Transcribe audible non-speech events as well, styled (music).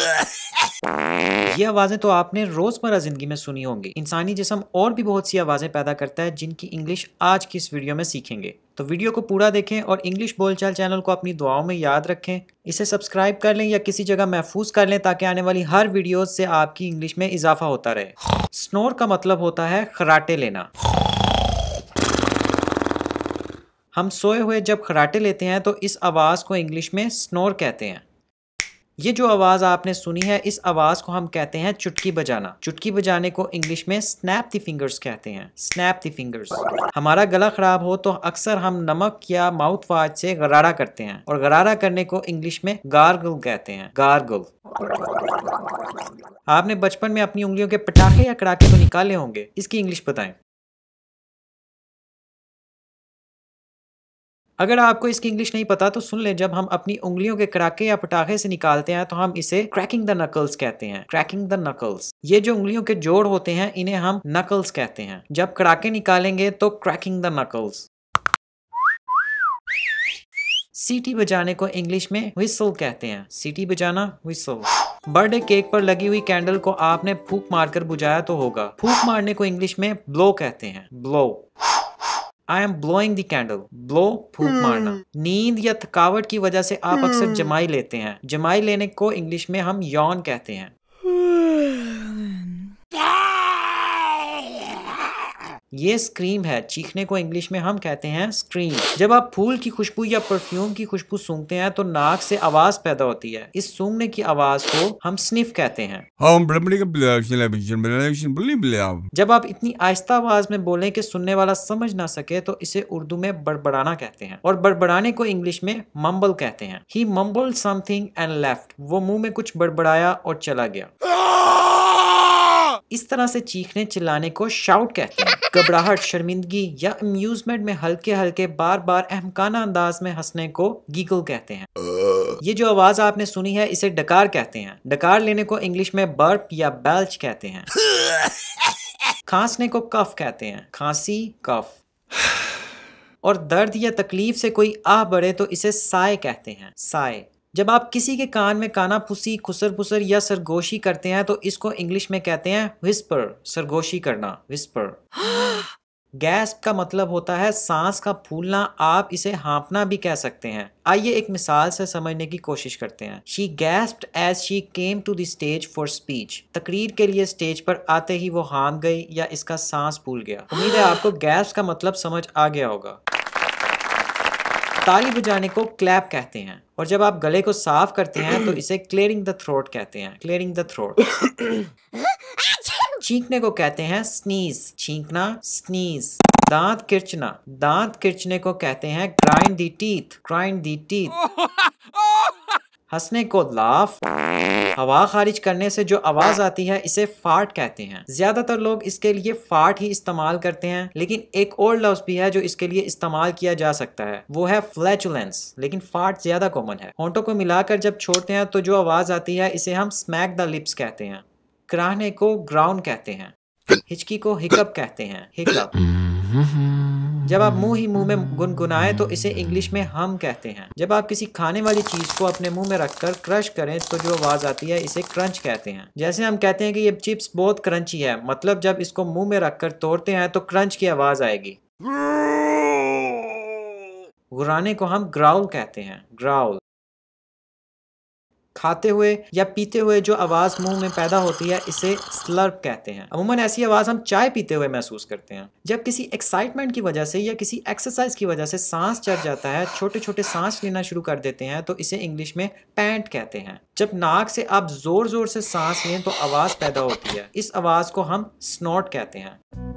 (laughs) ये आवाज़ें तो आपने रोज़मर्रा ज़िंदगी में सुनी होंगी इंसानी जिसम और भी बहुत सी आवाज़ें पैदा करता है जिनकी इंग्लिश आज की इस वीडियो में सीखेंगे तो वीडियो को पूरा देखें और इंग्लिश बोलचाल चैनल को अपनी दुआओं में याद रखें इसे सब्सक्राइब कर लें या किसी जगह महफूज कर लें ताकि आने वाली हर वीडियो से आपकी इंग्लिश में इजाफा होता रहे स्नोर का मतलब होता है खराटे लेना हम सोए हुए जब खराटे लेते हैं तो इस आवाज़ को इंग्लिश में स्नोर कहते हैं ये जो आवाज़ आपने सुनी है इस आवाज़ को हम कहते हैं चुटकी बजाना चुटकी बजाने को इंग्लिश में स्नैप द फिंगर्स कहते हैं स्नैप दी फिंगर्स हमारा गला ख़राब हो तो अक्सर हम नमक या माउथ वाच से गरारा करते हैं और गरारा करने को इंग्लिश में गार्गल कहते हैं गार्गल आपने बचपन में अपनी उंगलियों के पटाखे या कड़ाके तो निकाले होंगे इसकी इंग्लिश बताएं अगर आपको इसकी इंग्लिश नहीं पता तो सुन लें जब हम अपनी उंगलियों के कड़ाके या पटाखे से निकालते हैं तो हम इसे क्रैकिंग द नकल्स कहते हैं क्रैकिंग द नकल्स ये जो उंगलियों के जोड़ होते हैं इन्हें हम नकल्स कहते हैं जब कड़ाके निकालेंगे तो क्रैकिंग द नकल्स सीटी बजाने को इंग्लिश में विसल कहते हैं सीटी बजाना विसल बर्थडे केक पर लगी हुई कैंडल को आपने फूक मारकर बुझाया तो होगा फूक मारने को इंग्लिश में ब्लो कहते हैं blow I am blowing the candle blow फूक मारना नींद या थकावट की वजह से आप अक्सर hmm. जमाई लेते हैं जमाई लेने को इंग्लिश में हम यौन कहते हैं ये स्क्रीम है चीखने को इंग्लिश में हम कहते हैं स्क्रीम जब आप फूल की खुशबू या परफ्यूम की खुशबू सूंघते हैं तो नाक से आवाज पैदा होती है इस सूंघने की आवाज को हम स्निफ कहते हाँ, हैं जब आप इतनी आहिस्ता आवाज में बोले की सुनने वाला समझ ना सके तो इसे उर्दू में बड़बड़ाना कहते हैं और बड़बड़ाने को इंग्लिश में मम्बल कहते हैं he mumble something and left वो मुंह में कुछ बड़बड़ाया और चला गया इस तरह से चीखने चिल्लाने को शाउट कहते हैं घबराहट शर्मिंदगी या अम्यूजमेंट में हल्के हल्के बार बार अहमकाना अंदाज में हंसने को गीगल कहते हैं ये जो आवाज आपने सुनी है इसे डकार कहते हैं डकार लेने को इंग्लिश में बर्प या बेल्च कहते हैं खांसने को कफ कहते हैं खांसी कफ और दर्द या तकलीफ से कोई आह बढ़े तो इसे साय कहते हैं साय जब आप किसी के कान में काना फुसी खुसर फुसर या सरगोशी करते हैं तो इसको इंग्लिश में कहते हैं विस्पर सरगोशी करना विस्पर (gasps) गैस का मतलब होता है सांस का फूलना आप इसे हाँपना भी कह सकते हैं आइए एक मिसाल से समझने की कोशिश करते हैं she gasped as she came to the stage for speech तकरीर के लिए स्टेज पर आते ही वो हाँप गई या इसका सांस फूल गया उम्मीद है आपको गैस का मतलब समझ आ गया होगा ताली बजाने को क्लैप कहते हैं और जब आप गले को साफ करते हैं तो इसे क्लियरिंग द थ्रोट कहते हैं क्लियरिंग द थ्रोट चीखने को कहते हैं स्नीज छींकना स्नीज दांत किरचना दांत किरचने को कहते हैं grind the teeth grind the teeth हंसने को लाफ हवा खारिज करने से जो आवाज आती है इसे फाट कहते हैं ज्यादातर लोग इसके लिए फाट ही इस्तेमाल करते हैं लेकिन एक और लफ्ज भी है जो इसके लिए इस्तेमाल किया जा सकता है वो है फ्लैचुलेंस लेकिन फाट ज्यादा कॉमन है होंटों को मिलाकर जब छोड़ते हैं तो जो आवाज आती है इसे हम स्मैक द लिप्स कहते हैं कराहने को ग्राउंड कहते हैं हिचकी को हिकअप कहते हैं हिकअप (laughs) जब आप हम्म, मुंह ही मुंह में हम्म। गुनगुनाएं तो इसे इंग्लिश में हम कहते हैं जब आप किसी खाने वाली चीज को अपने मुंह में रखकर क्रश करें तो जो आवाज आती है इसे क्रंच कहते हैं जैसे हम कहते हैं कि ये चिप्स बहुत क्रंची है मतलब जब इसको मुंह में रखकर तोड़ते हैं तो क्रंच की आवाज आएगी गुराने को हम ग्राउल कहते हैं ग्राउल खाते हुए या पीते हुए जो आवाज़ मुंह में पैदा होती है इसे स्लर्प कहते हैं अमूमन ऐसी आवाज़ हम चाय पीते हुए महसूस करते हैं जब किसी एक्साइटमेंट की वजह से या किसी एक्सरसाइज की वजह से सांस चढ़ जाता है छोटे छोटे सांस लेना शुरू कर देते हैं तो इसे इंग्लिश में पैंट कहते हैं जब नाक से आप ज़ोर ज़ोर से सांस लें तो आवाज़ पैदा होती है इस आवाज़ को हम स्नॉट कहते हैं